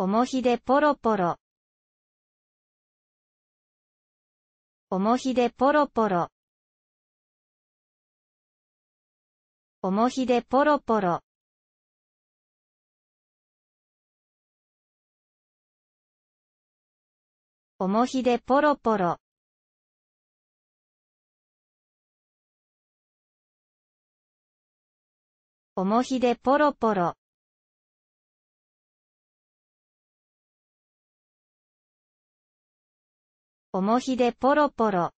重ひでポロポロ。重ひでポロポロ。重ひでポロポロ。重ひでポロポロ。重ひでポロポロ。重ひでポロポロ。